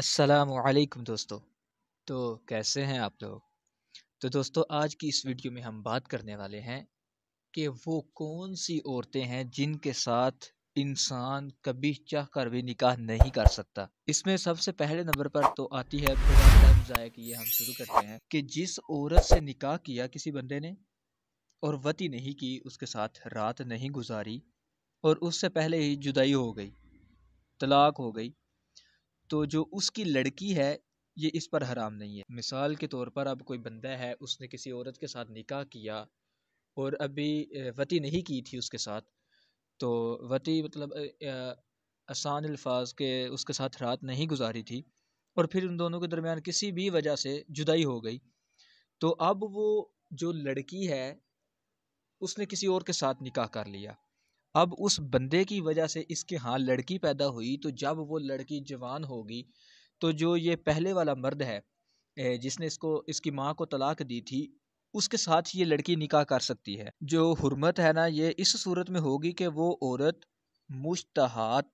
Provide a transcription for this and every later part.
असलकम दोस्तों तो कैसे हैं आप लोग तो दोस्तों आज की इस वीडियो में हम बात करने वाले हैं कि वो कौन सी औरतें हैं जिनके साथ इंसान कभी चाह कर भी निकाह नहीं कर सकता इसमें सबसे पहले नंबर पर तो आती है टाइम कि ये हम शुरू करते हैं कि जिस औरत से निकाह किया किसी बंदे ने और वती नहीं की उसके साथ रात नहीं गुजारी और उससे पहले ही जुदाई हो गई तलाक हो गई तो जो उसकी लड़की है ये इस पर हराम नहीं है मिसाल के तौर पर अब कोई बंदा है उसने किसी औरत के साथ निकाह किया और अभी वती नहीं की थी उसके साथ तो वती मतलब आसान अल्फाज के उसके साथ रात नहीं गुजारी थी और फिर उन दोनों के दरमियान किसी भी वजह से जुदाई हो गई तो अब वो जो लड़की है उसने किसी और के साथ निकाह कर लिया अब उस बंदे की वजह से इसके यहाँ लड़की पैदा हुई तो जब वो लड़की जवान होगी तो जो ये पहले वाला मर्द है जिसने इसको इसकी माँ को तलाक दी थी उसके साथ ये लड़की निकाह कर सकती है जो हुरमत है ना ये इस सूरत में होगी कि वो औरत मुश्तहात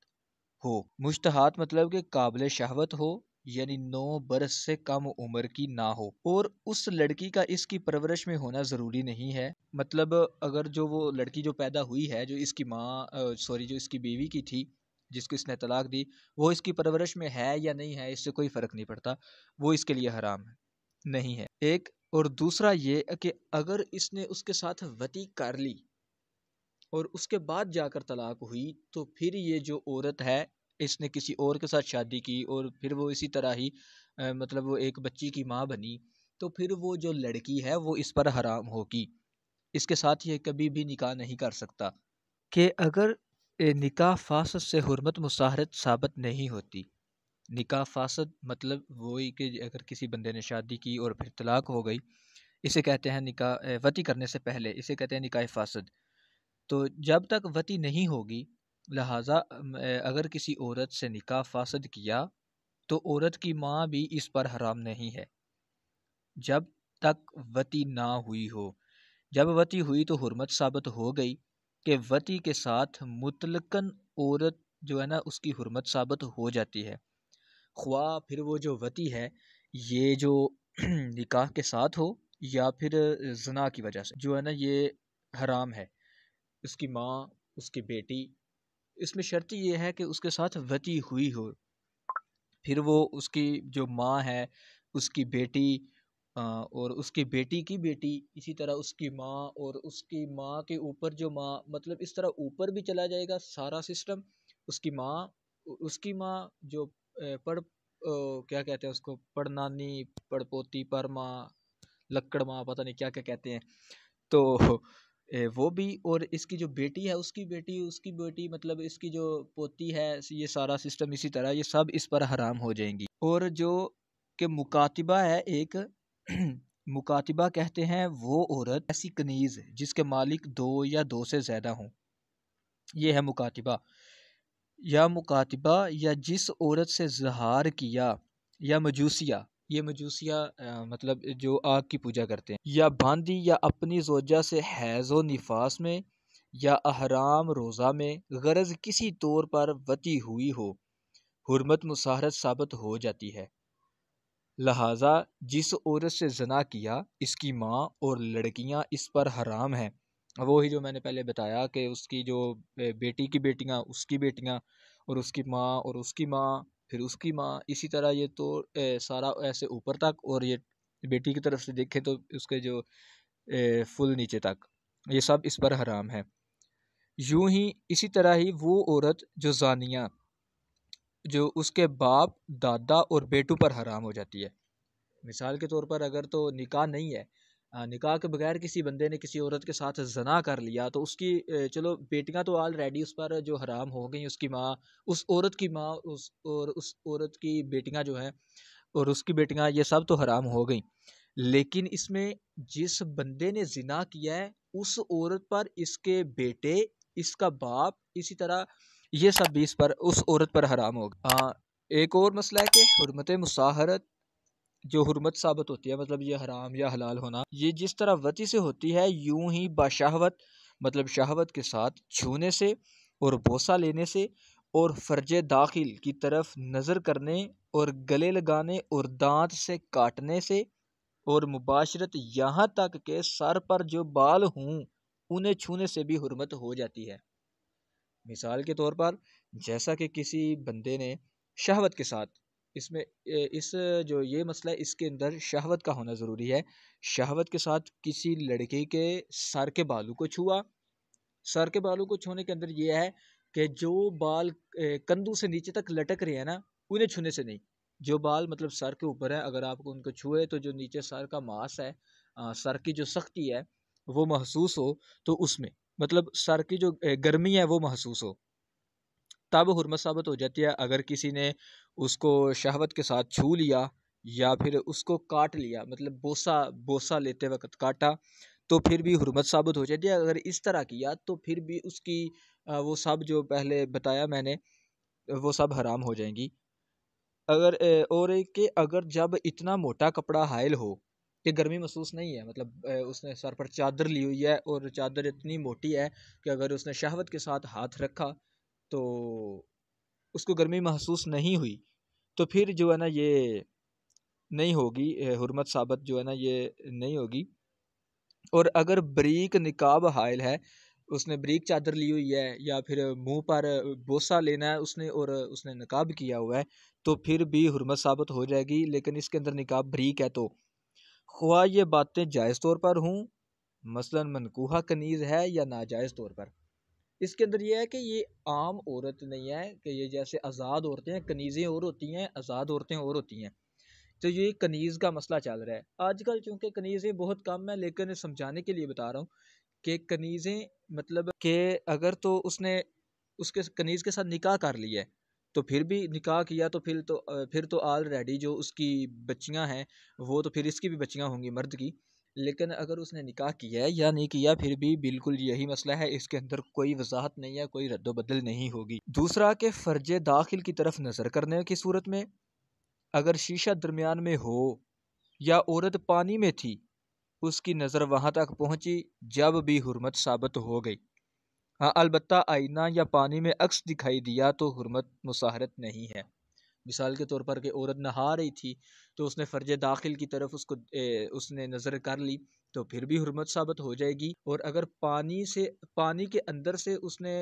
हो मुश्तहात मतलब कि काबिल शहवत हो यानी नौ बरस से कम उम्र की ना हो और उस लड़की का इसकी परवरिश में होना ज़रूरी नहीं है मतलब अगर जो वो लड़की जो पैदा हुई है जो इसकी माँ सॉरी जो इसकी बीवी की थी जिसको इसने तलाक दी वो इसकी परवरिश में है या नहीं है इससे कोई फ़र्क नहीं पड़ता वो इसके लिए हराम है नहीं है एक और दूसरा ये कि अगर इसने उसके साथ वती कर ली और उसके बाद जाकर तलाक हुई तो फिर ये जो औरत है इसने किसी और के साथ शादी की और फिर वो इसी तरह ही मतलब वो एक बच्ची की माँ बनी तो फिर वो जो लड़की है वो इस पर हराम होगी इसके साथ ये कभी भी निकाह नहीं कर सकता कि अगर निकाह फासद से हरमत मुसाहरत साबित नहीं होती निकाह फासद मतलब वही कि अगर किसी बंदे ने शादी की और फिर तलाक हो गई इसे कहते हैं निकाह वती करने से पहले इसे कहते हैं निकाह फासद तो जब तक वती नहीं होगी लिहाजा अगर किसी औरत से निकाह फासद किया तो औरत की माँ भी इस पर हराम नहीं है जब तक वती ना हुई हो जब वती हुई तो हरमत साबित हो गई कि वती के साथ मुतलकन औरत जो है ना उसकी हरमत साबित हो जाती है ख्वा फिर वो जो वती है ये जो निकाह के साथ हो या फिर जना की वजह से जो है ना ये हराम है उसकी माँ उसकी बेटी इसमें शर्त यह है कि उसके साथ वती हुई हो फिर वो उसकी जो माँ है उसकी बेटी और उसकी बेटी की बेटी इसी तरह उसकी माँ और उसकी माँ के ऊपर जो माँ मतलब इस तरह ऊपर भी चला जाएगा सारा सिस्टम उसकी माँ उसकी माँ जो पढ़ क्या कहते हैं उसको पोती पर माँ लक्कड़ माँ पता नहीं क्या क्या कहते हैं तो वो भी और इसकी जो बेटी है उसकी बेटी उसकी बेटी मतलब इसकी जो पोती है ये सारा सिस्टम इसी तरह ये सब इस पर हराम हो जाएंगी और जो के मुकातिबा है एक मुकातिबा कहते हैं वो औरत ऐसी कनीज़ जिसके मालिक दो या दो से ज़्यादा हों ये है मुकातिबा या मुकातिबा या जिस औरत से जहार किया या मजूसिया ये मजूसिया मतलब जो आग की पूजा करते हैं या बांदी या अपनी जोजा से हैज़ व निफास में या अहराम रोज़ा में गरज किसी तौर पर वती हुई हो हरमत मुसाहरत साबित हो जाती है लहाजा जिस औरत से जना किया इसकी माँ और लड़कियाँ इस पर हराम हैं वही जो मैंने पहले बताया कि उसकी जो बेटी की बेटियाँ उसकी बेटियाँ और उसकी माँ और उसकी माँ फिर उसकी माँ इसी तरह ये तो सारा ऐसे ऊपर तक और ये बेटी की तरफ से देखें तो उसके जो फुल नीचे तक ये सब इस पर हराम है यूं ही इसी तरह ही वो औरत जो जानिया जो उसके बाप दादा और बेटू पर हराम हो जाती है मिसाल के तौर पर अगर तो निकाह नहीं है निकाह के बगैर किसी बंदे ने किसी औरत के साथ जना कर लिया तो उसकी चलो बेटियां तो ऑलरेडी उस पर जो हराम हो गई उसकी माँ उस औरत की माँ उस और उस औरत की बेटियां जो हैं और उसकी बेटियां ये सब तो हराम हो गई लेकिन इसमें जिस बंदे ने जना किया है उस औरत पर इसके बेटे इसका बाप इसी तरह ये सब भी इस पर उस औरत पर हराम हो गए एक और मसला है कि हरमत मुसाहरत जो हरमत साबित होती है मतलब ये हराम या हलाल होना ये जिस तरह वती से होती है यूं ही बाशाहवत मतलब शहावत के साथ छूने से और बोसा लेने से और फर्ज दाखिल की तरफ नज़र करने और गले लगाने और दांत से काटने से और मुबाशरत यहाँ तक के सर पर जो बाल हों उन्हें छूने से भी हरमत हो जाती है मिसाल के तौर पर जैसा कि किसी बंदे ने शहवत के साथ इसमें इस जो ये मसला है इसके अंदर शहवत का होना ज़रूरी है शहवत के साथ किसी लड़के के सर के बालू को छुआ सर के बालों को छूने के अंदर यह है कि जो बाल कंधों से नीचे तक लटक रहे हैं ना उन्हें छूने से नहीं जो बाल मतलब सर के ऊपर है अगर आप उनको छुए तो जो नीचे सर का मांस है आ, सर की जो सख्ती है वो महसूस हो तो उसमें मतलब सर की जो गर्मी है वो महसूस हो तब हरमत साबित हो जाती है अगर किसी ने उसको शहवत के साथ छू लिया या फिर उसको काट लिया मतलब बोसा बोसा लेते वक्त काटा तो फिर भी हरमत साबित हो जाती है अगर इस तरह किया तो फिर भी उसकी वो सब जो पहले बताया मैंने वो सब हराम हो जाएंगी अगर और कि अगर जब इतना मोटा कपड़ा हायल हो कि गर्मी महसूस नहीं है मतलब उसने सर पर चादर ली हुई है और चादर इतनी मोटी है कि अगर उसने शहवत के साथ हाथ रखा तो उसको गर्मी महसूस नहीं हुई तो फिर जो है ना ये नहीं होगी हरमत साबत जो है ना ये नहीं होगी और अगर बरीक निकाब हायल है उसने बरीक चादर ली हुई है या फिर मुंह पर बोसा लेना है उसने और उसने नकाब किया हुआ है तो फिर भी हरमत साबित हो जाएगी लेकिन इसके अंदर निकाब बरीक है तो ख्वा ये बातें जायज़ तौर पर हूँ मसलन मनकूहा कनीज़ है या नाजायज़ तौर पर इसके अंदर यह है कि ये आम औरत नहीं है कि ये जैसे आज़ाद औरतें हैं कनीज़ें और होती हैं आज़ाद औरतें और होती हैं तो ये कनीज़ का मसला चल रहा है आजकल चूँकि कनीज़ें बहुत कम हैं लेकिन समझाने के लिए बता रहा हूँ कि कनीज़ें मतलब कि अगर तो उसने उसके कनीज़ के साथ निकाह कर लिया है तो फिर भी निकाह किया तो फिर तो फिर तो ऑलरेडी जो उसकी बच्चियाँ हैं वो तो फिर इसकी भी बच्चियाँ होंगी मर्द की लेकिन अगर उसने निकाह किया है या नहीं किया फिर भी बिल्कुल यही मसला है इसके अंदर कोई वजाहत नहीं है कोई रद्दबदल नहीं होगी दूसरा कि फ़र्ज दाखिल की तरफ नज़र करने की सूरत में अगर शीशा दरमियान में हो या औरत पानी में थी उसकी नज़र वहाँ तक पहुँची जब भी हरमत साबित हो गई हाँ अलबत् आईना या पानी में अक्स दिखाई दिया तो हरमत मुसाहरत नहीं है मिसाल के तौर पर कि औरत नहा रही थी तो उसने फ़र्ज दाखिल की तरफ उसको ए, उसने नज़र कर ली तो फिर भी हरमत साबित हो जाएगी और अगर पानी से पानी के अंदर से उसने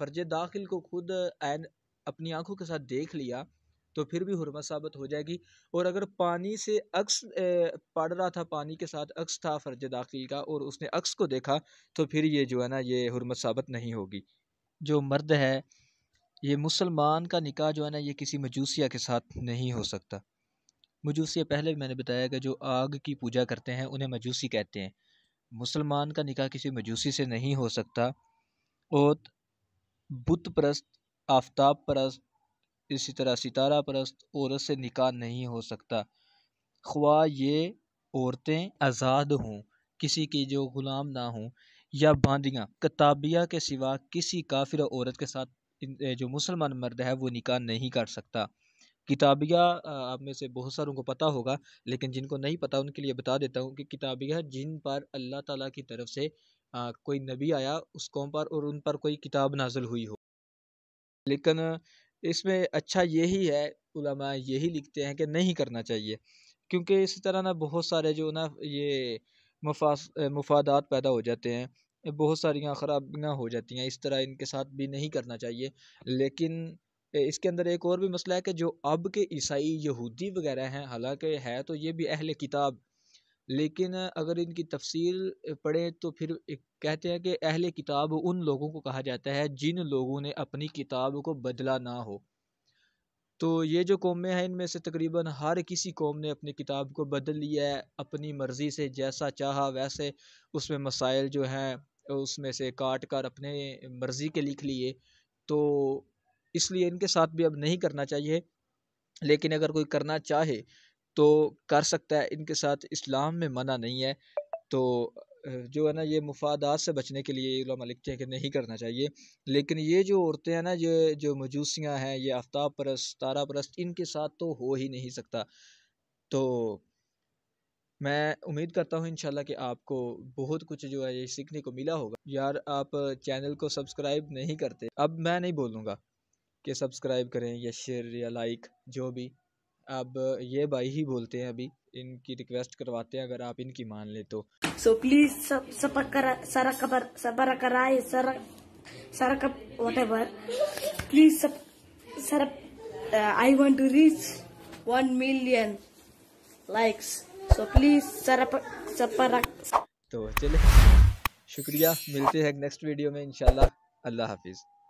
फ़र्ज दाखिल को खुद एन अपनी आंखों के साथ देख लिया तो फिर भी हरमत साबित हो जाएगी और अगर पानी से अक्स पड़ रहा था पानी के साथ अक्स था फ़र्ज दाखिल का और उसने अक्स को देखा तो फिर ये जो है ना ये हरमत साबित नहीं होगी जो मर्द है ये मुसलमान का निकाह जो है ना ये किसी मजूसिया के साथ नहीं हो सकता मजूसिया पहले मैंने बताया कि जो आग की पूजा करते हैं उन्हें मजूसी कहते हैं मुसलमान का निकाह किसी मजूसी से नहीं हो सकता और बुत परस्त आफ्ताब परस्त इसी तरह सितारा परस्त औरत से निकाह नहीं हो सकता ख्वा ये औरतें आज़ाद हों किसी की जो ग़ुलाम ना हों या बांदियाँ कताबिया के सिवा किसी काफिर औरत के साथ जो मुसलमान मर्द है वो निकाह नहीं कर सकता किताबिया आप में से बहुत सारों को पता होगा लेकिन जिनको नहीं पता उनके लिए बता देता हूँ कि किताबिया जिन पर अल्लाह ताला की तरफ से आ, कोई नबी आया उस कौम पर और उन पर कोई किताब नाजल हुई हो लेकिन इसमें अच्छा यही है उलमा यही लिखते हैं कि नहीं करना चाहिए क्योंकि इस तरह ना बहुत सारे जो ना ये मुफास मुफादात पैदा हो जाते हैं बहुत सारी ख़राबियाँ हो जाती हैं इस तरह इनके साथ भी नहीं करना चाहिए लेकिन इसके अंदर एक और भी मसला है कि जो अब के ईसाई यहूदी वगैरह हैं हालांकि है तो ये भी अहल किताब लेकिन अगर इनकी तफसील पढ़ें तो फिर कहते हैं कि अहले किताब उन लोगों को कहा जाता है जिन लोगों ने अपनी किताब को बदला ना हो तो ये जो कौमें हैं इनमें से तकरीबन हर किसी कौम ने अपनी किताब को बदल लिया है अपनी मर्ज़ी से जैसा चाहा वैसे उसमें मसाइल जो हैं उसमें से काट कर अपने मर्ज़ी के लिख लिए तो इसलिए इनके साथ भी अब नहीं करना चाहिए लेकिन अगर कोई करना चाहे तो कर सकता है इनके साथ इस्लाम में मना नहीं है तो जो है ना ये मुफादात से बचने के लिए उलमा लिखते हैं कि नहीं करना चाहिए लेकिन ये जो औरतें हैं ना ये जो मजूसियाँ हैं ये आफ्ताब परस्त तारा परस्त इनके साथ तो हो ही नहीं सकता तो मैं उम्मीद करता हूँ इंशाल्लाह कि आपको बहुत कुछ जो है ये सीखने को मिला होगा यार आप चैनल को सब्सक्राइब नहीं करते अब मैं नहीं बोलूँगा कि सब्सक्राइब करें या शेयर या लाइक जो भी अब ये भाई ही बोलते हैं अभी इनकी रिक्वेस्ट करवाते हैं अगर आप इनकी मान ले तो सो प्लीज सबर सर सर कप प्लीज सब sir I want to reach one million likes so please sir सपर तो चले शुक्रिया मिलते हैं नेक्स्ट वीडियो में इंशाल्लाह अल्लाह हाफिज़